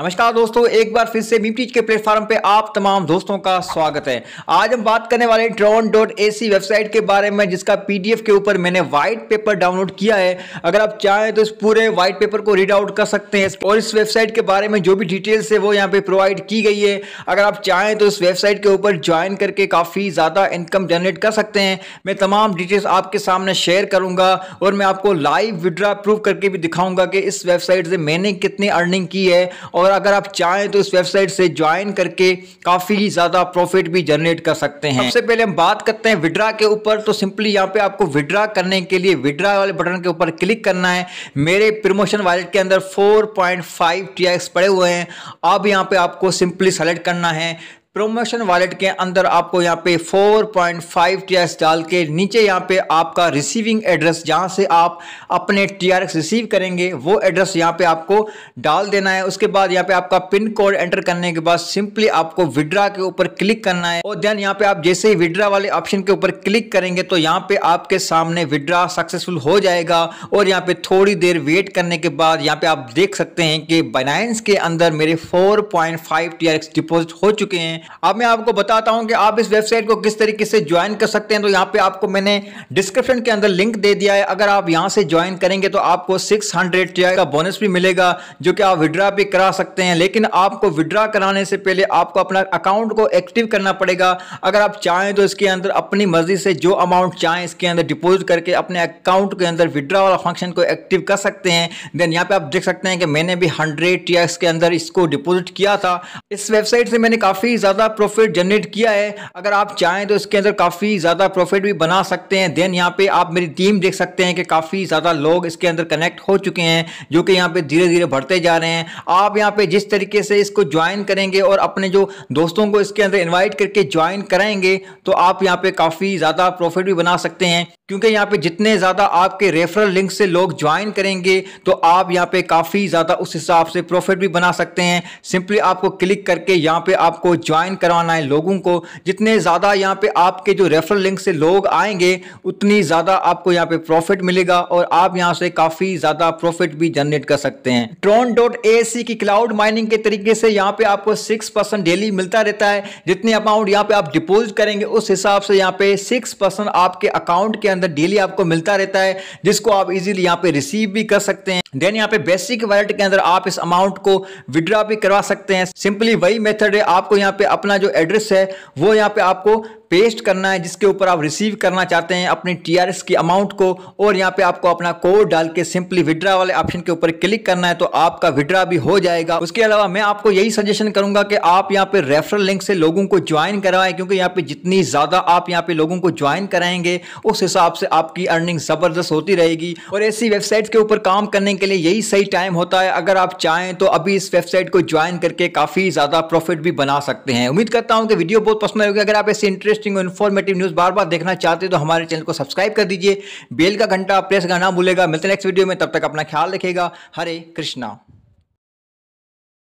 नमस्कार दोस्तों एक बार फिर से मीपटीज के प्लेटफॉर्म पे आप तमाम दोस्तों का स्वागत है आज हम बात करने वाले Tron dot A C website के बारे में जिसका पीडीएफ के ऊपर मैंने व्हाइट पेपर डाउनलोड किया है अगर आप चाहें तो इस पूरे व्हाइट पेपर को रीड आउट कर सकते हैं और इस वेबसाइट के बारे में जो भी डिटेल्स है वो यहाँ पर प्रोवाइड की गई है अगर आप चाहें तो इस वेबसाइट के ऊपर ज्वाइन करके काफ़ी ज़्यादा इनकम जनरेट कर सकते हैं मैं तमाम डिटेल्स आपके सामने शेयर करूँगा और मैं आपको लाइव विड्रा प्रूव करके भी दिखाऊँगा कि इस वेबसाइट से मैंने कितनी अर्निंग की है और और अगर आप चाहें तो इस वेबसाइट से ज्वाइन करके काफ़ी ज़्यादा प्रॉफिट भी जनरेट कर सकते हैं सबसे पहले हम बात करते हैं विड्रा के ऊपर तो सिंपली यहाँ पे आपको विड्रा करने के लिए विड्रा वाले बटन के ऊपर क्लिक करना है मेरे प्रमोशन वॉलेट के अंदर 4.5 पॉइंट पड़े हुए हैं अब यहाँ पे आपको सिंपली सेलेक्ट करना है प्रोमोशन वॉलेट के अंदर आपको यहाँ पे 4.5 पॉइंट डाल के नीचे यहाँ पे आपका रिसीविंग एड्रेस जहाँ से आप अपने टी रिसीव करेंगे वो एड्रेस यहाँ पे आपको डाल देना है उसके बाद यहाँ पे आपका पिन कोड एंटर करने के बाद सिंपली आपको विड्रा के ऊपर क्लिक करना है और देन यहाँ पे आप जैसे ही विड्रा वाले ऑप्शन के ऊपर क्लिक करेंगे तो यहाँ पे आपके सामने विड्रा सक्सेसफुल हो जाएगा और यहाँ पे थोड़ी देर वेट करने के बाद यहाँ पे आप देख सकते हैं कि बाइनाइंस के अंदर मेरे फोर पॉइंट डिपॉजिट हो चुके हैं अब मैं आपको बताता हूं कि आप इस वेबसाइट को किस तरीके से ज्वाइन कर सकते हैं तो यहाँ पे आपको मैंने डिस्क्रिप्शन के अंदर लिंक दे दिया है अगर आप यहाँ से ज्वाइन करेंगे तो आपको सिक्स हंड्रेड का बोनस भी मिलेगा जो कि आप विड्रा भी करा सकते हैं लेकिन आपको विड्रा कराने से पहले आपको अपना अकाउंट को एक्टिव करना पड़ेगा अगर आप चाहें तो इसके अंदर अपनी मर्जी से जो अमाउंट चाहें इसके अंदर डिपोजिट करके अपने अकाउंट के अंदर विड्रा वाला फंक्शन को एक्टिव कर सकते हैं देन यहाँ पे आप देख सकते हैं कि मैंने भी हंड्रेड टी के अंदर इसको डिपोजिट किया था इस वेबसाइट से मैंने काफ़ी ज़्यादा प्रॉफिट जनरेट किया है अगर आप चाहें तो इसके अंदर काफ़ी ज़्यादा प्रॉफिट भी बना सकते हैं देन यहाँ पे आप मेरी टीम देख सकते हैं कि काफ़ी ज़्यादा लोग इसके अंदर कनेक्ट हो चुके हैं जो कि यहाँ पे धीरे धीरे बढ़ते जा रहे हैं आप यहाँ पे जिस तरीके से इसको ज्वाइन करेंगे और अपने जो दोस्तों को इसके अंदर इन्वाइट करके ज्वाइन कराएंगे तो आप यहाँ पे काफ़ी ज़्यादा प्रॉफिट भी बना सकते हैं क्योंकि यहाँ पे जितने ज़्यादा आपके रेफरल लिंक से लोग ज्वाइन करेंगे तो आप यहाँ पे काफ़ी ज़्यादा उस हिसाब से प्रॉफिट भी बना सकते हैं सिंपली आपको क्लिक करके यहाँ पे आपको ज्वाइन करवाना है लोगों को जितने ज़्यादा यहाँ पे आपके जो रेफरल लिंक से लोग आएंगे उतनी ज़्यादा आपको यहाँ पे प्रॉफिट मिलेगा और आप यहाँ से काफ़ी ज़्यादा प्रॉफिट भी जनरेट कर सकते हैं ट्रॉन डॉट ए की क्लाउड माइनिंग के तरीके से यहाँ पे आपको सिक्स परसेंट डेली मिलता रहता है जितने अमाउंट यहाँ पे आप डिपोजिट करेंगे उस हिसाब से यहाँ पे सिक्स परसेंट आपके अकाउंट के अंदर डेली आपको मिलता रहता है जिसको आप इजीली यहाँ पे रिसीव भी कर सकते हैं देन यहाँ पे बेसिक वॉलेट के अंदर आप इस अमाउंट को विड्रॉ भी करवा सकते हैं सिंपली वही मेथड है आपको यहाँ पे अपना जो एड्रेस है वो यहाँ पे आपको पेस्ट करना है जिसके ऊपर आप रिसीव करना चाहते हैं अपनी टीआरएस की अमाउंट को और यहाँ पे आपको अपना कोड डाल के सिंपली विड्रा वाले ऑप्शन के ऊपर क्लिक करना है तो आपका विड्रा भी हो जाएगा उसके अलावा मैं आपको यही सजेशन करूंगा कि आप यहाँ पे रेफरल लिंक से लोगों को ज्वाइन करवाएं क्योंकि यहाँ पे जितनी ज्यादा आप यहाँ पे लोगों को ज्वाइन कराएंगे उस हिसाब से आपकी अर्निंग जबरदस्त होती रहेगी और ऐसी वेबसाइट के ऊपर काम करने के लिए यही सही टाइम होता है अगर आप चाहें तो अभी इस वेबसाइट को ज्वाइन करके काफी ज्यादा प्रॉफिट भी बना सकते हैं उम्मीद करता हूँ कि वीडियो बहुत पसंद आएगी अगर आप ऐसे इंटरेस्ट इंटरेस्टिंग और इन्फॉर्मेटिव न्यूज़ बार बार देखना चाहते हैं तो हमारे चैनल को सब्सक्राइब कर दीजिए बेल का घंटा प्रेस ना भूलेगा मिलते नेक्स्ट वीडियो में तब तक अपना ख्याल रखेगा हरे कृष्णा